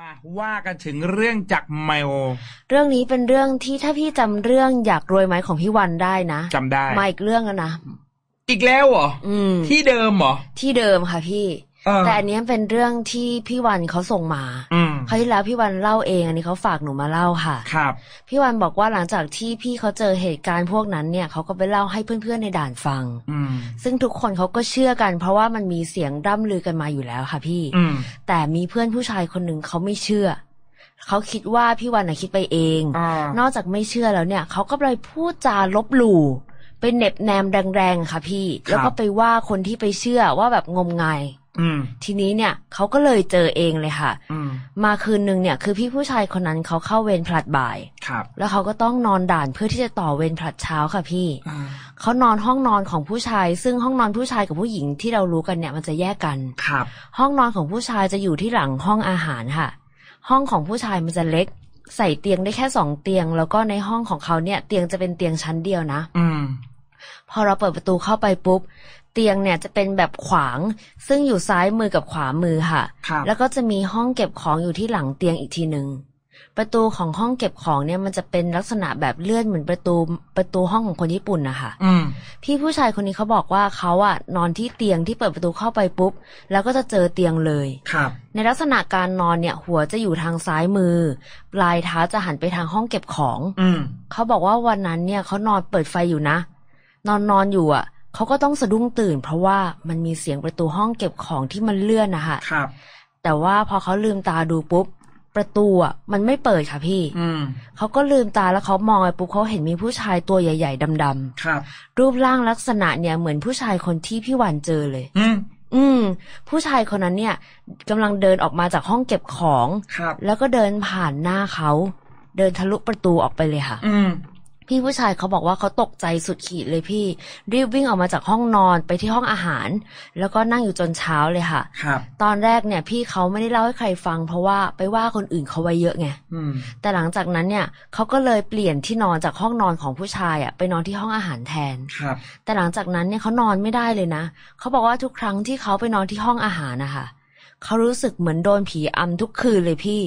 มาว่ากันถึงเรื่องจักรไมโอเรื่องนี้เป็นเรื่องที่ถ้าพี่จำเรื่องอยากรวยไหมของพี่วันได้นะจำได้มาอีกเรื่องแล้วนะ อีกแล้วเหรออืมที่เดิมเหรอ ที่เดิมค่ะพี่แต่อันนี้เป็นเรื่องที่พี่วันเขาส่งมาเขาที่แล้วพี่วันเล่าเอง อันนี้เขาฝากหนูมาเล่าค่ะ ครับ พี่วันบอกว่าหลังจากที่พี่เขาเจอเหตุการณ์พวกนั้น เนี่ยเขาก็ไปเล่าให้เพื่อนๆในด่านฟังซึ่งทุกคนเขาก็เชื่อกัน เพราะว่ามันมีเสียงร่ำลือกันมาอยู่แล้วค่ะ พี่ แต่มีเพื่อนผู้ชายคนหนึ่งเขาไม่เชื่อ เขาคิดว่าพี่วันน่ะคิดไปเองอนอกจากไม่เชื่อแล้วเนี่ยเขาก็เลยพูดจาลบหลู่เป็นเน็บแนมแรงๆค่ะ พี่ แล้วก็ไปว่าคนที่ไปเชื่อว่าแบบงมงายทีนี้เนี่ยเขาก็เลยเจอเองเลยค่ะมาคืนนึงเนี่ยคือพี่ผู้ชายคนนั้นเขาเข้าเวรผลัดบ่ายครับ แล้วเขาก็ต้องนอนด่านเพื่อที่จะต่อเวรผลัดเช้าค่ะพี่เขานอนห้องนอนของผู้ชาย ซึ่งห้องนอนผู้ชายกับผู้หญิงที่เรารู้กันเนี่ย มันจะแยกกันครับ ห้องนอนของผู้ชายจะอยู่ที่หลังห้องอาหารค่ะ ห้องของผู้ชายมันจะเล็กใส่เตียงได้แค่สองเตียง แล้วก็ในห้องของเขาเนี่ย เตียงจะเป็นเตียงชั้นเดียวนะอืพอเราเปิดประตูเข้าไปปุ๊บเตียงเนี่ยจะเป็นแบบขวาง ซึ่งอยู่ซ้ายมือกับขวามือค่ะ แล้วก็จะมีห้องเก็บของอยู่ที่หลังเตียงอีกทีหนึ่ง ประตูของห้องเก็บของเนี่ยมันจะเป็นลักษณะแบบเลื่อนเหมือนประตูประตูห้องของคนญี่ปุ่นนะคะพี่ผู้ชายคนนี้เขาบอกว่าเขาอะนอนที่เตียงที่เปิดประตูเข้าไปปุ๊บแล้วก็จะเจอเตียงเลยครับในลักษณะการนอนเนี่ย หัวจะอยู่ทางซ้ายมือ ปลายเท้าจะหันไปทางห้องเก็บของอืเขาบอกว่าวันนั้นเนี่ยเขานอนเปิดไฟอยู่นะนอนนอนอยู่อะเขาก็ต้องสะดุ้งตื่น เพราะว่ามันมีเสียงประตูห้องเก็บของที่มันเลื่อนนะคะครับ แต่ว่าพอเขาลืมตาดูปุ๊บประตูอ่ะมันไม่เปิดค่ะพี่เขาก็ลืมตาแล้วเขามองไปปุ๊บเขาเห็นมีผู้ชายตัวใหญ่ ๆดำๆครับ รูปร่างลักษณะเนี่ยเหมือนผู้ชายคนที่พี่วันเจอเลย อืม อืม ผู้ชายคนนั้นเนี่ยกำลังเดินออกมาจากห้องเก็บของครับ แล้วก็เดินผ่านหน้าเขาเดินทะลุประตูออกไปเลยค่ะ อืพี่ผู้ชายเขาบอกว่าเขาตกใจสุดขีดเลยพี่ รีบวิ่งออกมาจากห้องนอนไปที่ห้องอาหาร แล้วก็นั่งอยู่จนเช้าเลยค่ะ ครับ ตอนแรกเนี่ย พี่เขาไม่ได้เล่าให้ใครฟัง เพราะว่าไปว่าคนอื่นเขาไว้เยอะไงแต่หลังจากนั้นเนี่ยเขาก็เลยเปลี่ยนที่นอนจากห้องนอนของผู้ชายอะไปนอนที่ห้องอาหารแทนครับ แต่หลังจากนั้นเนี่ยเขานอนไม่ได้เลยนะเขาบอกว่าทุกครั้งที่เขาไปนอนที่ห้องอาหารนะคะเขารู้สึกเหมือนโดนผีอำทุกคืนเลยพี่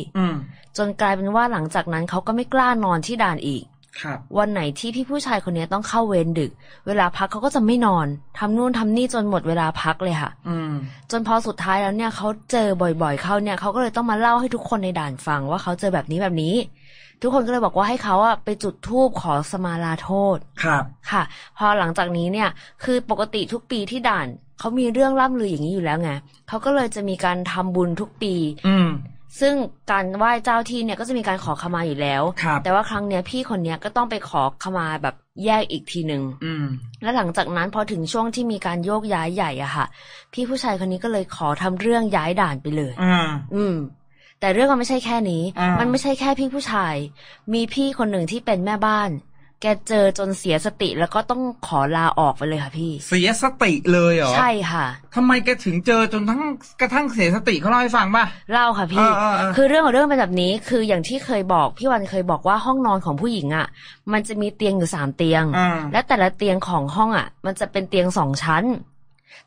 จนกลายเป็นว่าหลังจากนั้นเขาก็ไม่กล้านอนที่ด่านอีกวันไหนที่พี่ผู้ชายคนนี้ต้องเข้าเวรดึก เวลาพักเขาก็จะไม่นอน ทำนู่นทำนี่จนหมดเวลาพักเลยค่ะ อืจนพอสุดท้ายแล้วเนี่ยเขาเจอบ่อยๆ เข้าเนี่ยเขาก็เลยต้องมาเล่าให้ทุกคนในด่านฟัง ว่าเขาเจอแบบนี้แบบนี้ ทุกคนก็เลยบอกว่าให้เขาอะไปจุดธูปขอสมาลาโทษครับค่ะ พอหลังจากนี้เนี่ย คือปกติทุกปีที่ด่านเขามีเรื่องล่ำลืออย่างนี้อยู่แล้วไงเขาก็เลยจะมีการทำบุญทุกปี อืซึ่งการไหว้เจ้าที่เนี่ยก็จะมีการขอขมาอยู่แล้ว แต่ว่าครั้งเนี้ยพี่คนเนี้ยก็ต้องไปขอขมาแบบแยกอีกทีหนึ่งและหลังจากนั้นพอถึงช่วงที่มีการโยกย้ายใหญ่อะค่ะ พี่ผู้ชายคนนี้ก็เลยขอทำเรื่องย้ายด่านไปเลย อืมแต่เรื่องมันไม่ใช่แค่นี้ มันไม่ใช่แค่พี่ผู้ชาย มีพี่คนหนึ่งที่เป็นแม่บ้านแกเจอจนเสียสติแล้วก็ต้องขอลาออกไปเลยค่ะพี่ เสียสติเลยเหรอ ใช่ค่ะ ทำไมแกถึงเจอจนทั้งกระทั่งเสียสติเขาเล่าให้ฟังป่ะเล่าค่ะพี่ คือเรื่องของเรื่องเป็นแบบนี้คืออย่างที่เคยบอกพี่วันเคยบอกว่าห้องนอนของผู้หญิงอ่ะ มันจะมีเตียงอยู่สามเตียงและแต่ละเตียงของห้องอ่ะมันจะเป็นเตียงสองชั้น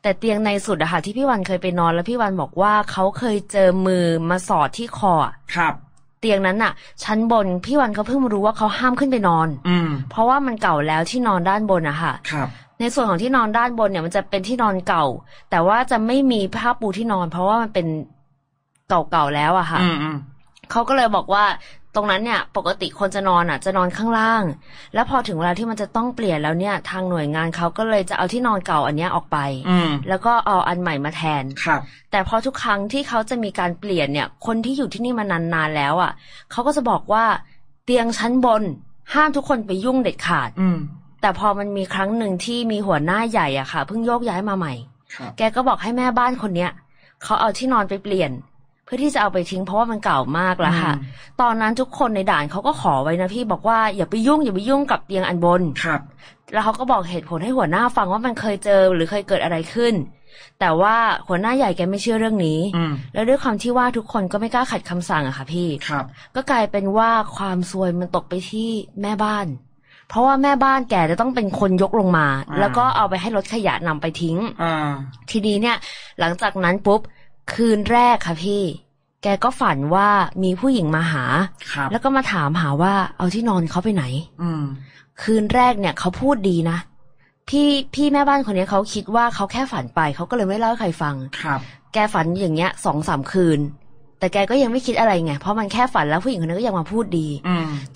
แต่เตียงในสุดอะค่ะที่พี่วันเคยไปนอนแล้วพี่วันบอกว่าเขาเคยเจอมือมาสอดที่คอครับเตียงนั้นน่ะชั้นบนพี่วันเขาเพิ่งรู้ว่าเขาห้ามขึ้นไปนอน อืเพราะว่ามันเก่าแล้วที่นอนด้านบนอะค่ะครับ ในส่วนของที่นอนด้านบนเนี่ยมันจะเป็นที่นอนเก่า แต่ว่าจะไม่มีผ้าปูที่นอนเพราะว่ามันเป็นเก่าๆแล้วอะค่ะเขาก็เลยบอกว่าตรงนั้นเนี่ยปกติคนจะนอนอ่ะจะนอนข้างล่าง แล้วพอถึงเวลาที่มันจะต้องเปลี่ยนแล้วเนี่ย ทางหน่วยงานเขาก็เลยจะเอาที่นอนเก่าอันเนี้ยออกไปแล้วก็เอาอันใหม่มาแทนครับ แต่พอทุกครั้งที่เขาจะมีการเปลี่ยนเนี่ย คนที่อยู่ที่นี่มานานๆแล้วอ่ะเขาก็จะบอกว่า เตียงชั้นบนห้ามทุกคนไปยุ่งเด็ดขาด อืแต่พอมันมีครั้งหนึ่งที่มีหัวหน้าใหญ่อ่ะค่ะเพิ่งโยกย้ายมาใหม่แกก็บอกให้แม่บ้านคนเนี้ยเขาเอาที่นอนไปเปลี่ยนเพื่อที่จะเอาไปทิ้งเพราะว่ามันเก่ามากแล้วค่ะ ตอนนั้นทุกคนในด่านเขาก็ขอไว้นะพี่ บอกว่าอย่าไปยุ่งอย่าไปยุ่งกับเตียงอันบน ครับ แล้วเขาก็บอกเหตุผลให้หัวหน้าฟังว่ามันเคยเจอหรือเคยเกิดอะไรขึ้น แต่ว่าหัวหน้าใหญ่แกไม่เชื่อเรื่องนี้ แล้วด้วยความที่ว่าทุกคนก็ไม่กล้าขัดคำสั่งอะค่ะ พี่ ครับ ก็กลายเป็นว่าความซวยมันตกไปที่แม่บ้าน เพราะว่าแม่บ้านแกจะต้องเป็นคนยกลงมา แล้วก็เอาไปให้รถขยะนำไปทิ้งอทีนี้เนี่ย หลังจากนั้นปุ๊บคืนแรกค่ะ พี่ แกก็ฝันว่ามีผู้หญิงมาหาแล้วก็มาถามหาว่าเอาที่นอนเขาไปไหนคืนแรกเนี่ยเขาพูดดีนะ พี่พี่แม่บ้านคนนี้เขาคิดว่าเขาแค่ฝันไปเขาก็เลยไม่เล่าให้ใครฟัง ครับ แกฝันอย่างเงี้ยสองสามคืน แต่แกก็ยังไม่คิดอะไรไง เพราะมันแค่ฝันแล้วผู้หญิงคนนั้นก็ยังมาพูดดี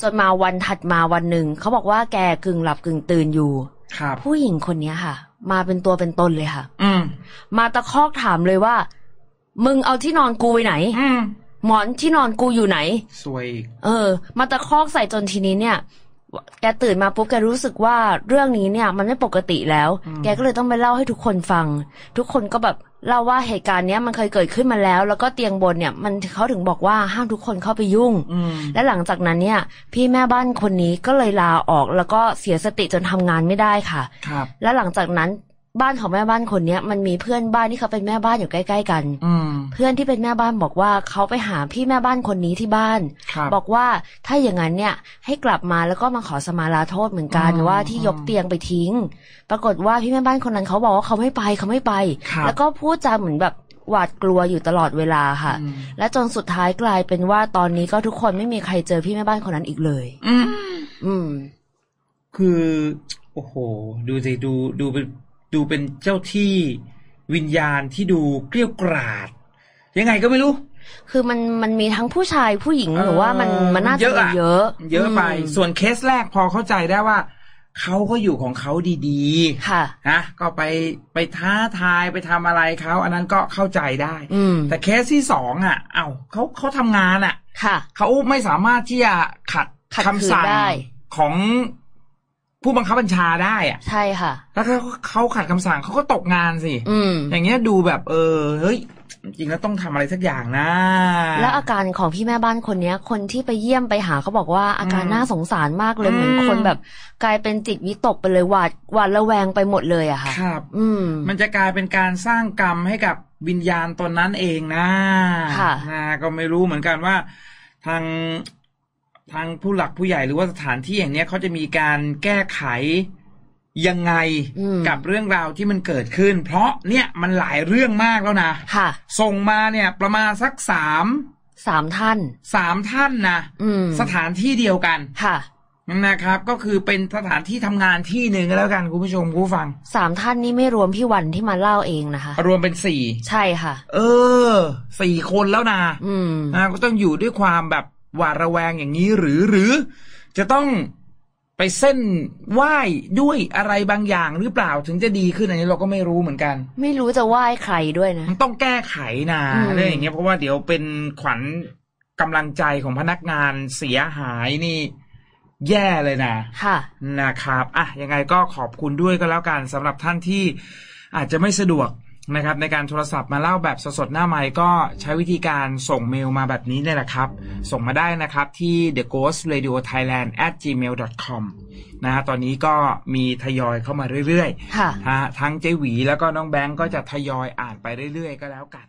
จนมาวันถัดมาวันหนึ่งเขาบอกว่า แกกึ่งหลับกึ่งตื่นอยู่ ครับ ผู้หญิงคนเนี้ยค่ะ มาเป็นตัวเป็นตนเลยค่ะ อืมาตะคอกถามเลยว่ามึงเอาที่นอนกูไปไหนหมอนที่นอนกูอยู่ไหนสวย เออมาตะคอกใส่จนทีนี้เนี่ยแกตื่นมาปุ๊บแกรู้สึกว่าเรื่องนี้เนี่ย มันไม่ปกติแล้วแกก็เลยต้องไปเล่าให้ทุกคนฟัง ทุกคนก็แบบเล่าว่าเหตุการณ์เนี้ยมันเคยเกิดขึ้นมาแล้ว แล้วก็เตียงบนเนี่ย มันเขาถึงบอกว่าห้ามทุกคนเข้าไปยุ่งและหลังจากนั้นเนี่ย พี่แม่บ้านคนนี้ก็เลยลาออกแล้วก็เสียสติจนทำงานไม่ได้ค่ะครับ และหลังจากนั้นบ้านของแม่บ้านคนเนี้ยมันมีเพื่อนบ้านที่เขาเป็นแม่บ้านอยู่ใกล้ ๆกัน อืเพื่อนที่เป็นแม่บ้านบอกว่าเขาไปหาพี่แม่บ้านคนนี้ที่บ้านบบอกว่าถ้าอย่างนั้นเนี่ย ให้กลับมาแล้วก็มาขอสมาลาโทษเหมือนกัน ว่าที่ยกเตียงไปทิ้ง ปรากฏว่าพี่แม่บ้านคนนั้นเขาบอกว่าเขาไม่ไปเขาไม่ไป แล้วก็พูดจาเหมือนแบบหวาดกลัวอยู่ตลอดเวลาค่ะ และจนสุดท้ายกลายเป็นว่าตอนนี้ก็ทุกคนไม่มีใครเจอพี่แม่บ้านคนนั้นอีกเลย อืมอืม คือ โอ้โห ดูสิดูดูเป็นดูเป็นเจ้าที่วิญญาณที่ดูเกลี้ยกล่อยังไงก็ไม่รู้ คือมันมันมีทั้งผู้ชายผู้หญิงหรือว่ามันมันน่าจะเยอะเยอะไป ส่วนเคสแรกพอเข้าใจได้ว่า เขาก็อยู่ของเขาดีๆ ค่ะนะก็ไปไปท้าทายไปทำอะไรเขาอันนั้นก็เข้าใจได้ แต่เคสที่สองอ่ะ เอา้าเขาเขาทำงานอ่ะ ค่ะเขาไม่สามารถที่จะขัดคำสั่งของผู้บังคับบัญชาได้อะใช่ค่ะ แล้วถ้าเขาขัดคำสั่งเขาก็ตกงานสิอือย่างเงี้ยดูแบบ เออเฮ้ยจริงแล้วต้องทำอะไรสักอย่างนะ แล้วอาการของพี่แม่บ้านคนเนี้ยคนที่ไปเยี่ยมไปหาเขาบอกว่าอาการน่าสงสารมากเลยเหมือนคนแบบกลายเป็นจิตวิตกไปเลยหวาดหวาดระแวงไปหมดเลยอะค่ะ ครับ อืมมันจะกลายเป็นการสร้างกรรมให้กับวิญญาณตนนั้นเองนะ ค่ะนะก็ไม่รู้เหมือนกันว่าทางทางผู้หลักผู้ใหญ่หรือว่าสถานที่อย่างเนี้ยเขาจะมีการแก้ไขยังไง กับเรื่องราวที่มันเกิดขึ้น เพราะเนี่ยมันหลายเรื่องมากแล้วนะค่ะส่งมาเนี่ย ประมาณสักสามสามท่านสามท่านนะ สถานที่เดียวกันค่ะนะครับ ก็คือเป็นสถานที่ทำงานที่หนึ่งแล้วกันคุณผู้ชมคุณฟังสามท่านนี้ไม่รวมพี่วันที่มาเล่าเองนะคะ รวมเป็นสี่ใช่ค่ะ เออสี่คนแล้วนะอืมนะก็ต้องอยู่ด้วยความแบบหวาดระแวงอย่างนี้หรือหรือ จะต้องไปเส้นไหว้ด้วยอะไรบางอย่าง หรือเปล่าถึงจะดีขึ้น อันนี้เราก็ไม่รู้เหมือนกัน ไม่รู้จะไหว้ใครด้วยนะมันต้องแก้ไขนะอะไรอย่างเงี้ยเพราะว่าเดี๋ยวเป็นขวัญกำลังใจของพนักงานเสียหายนี่ แย่เลยนะค่ะนะครับอ่ะยังไงก็ขอบคุณด้วยก็แล้วกันสำหรับท่านที่ อาจจะไม่สะดวกนะครับในการโทรศัพท์มาเล่าแบบสดๆหน้าไม้ก็ใช้วิธีการส่งเมลมาแบบนี้เนี่ยแหละครับ ส่งมาได้นะครับที่ the ghost radio thailand at gmail com นะฮะตอนนี้ก็มีทยอยเข้ามาเรื่อยๆะทั้งเจหวีแล้วก็น้องแบงก์ก็จะทยอยอ่านไปเรื่อยๆก็แล้วกัน